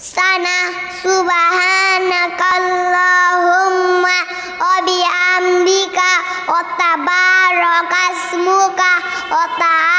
sana subhanakallahumma wa bihamdika wa tabarakasmuka wa ta'ala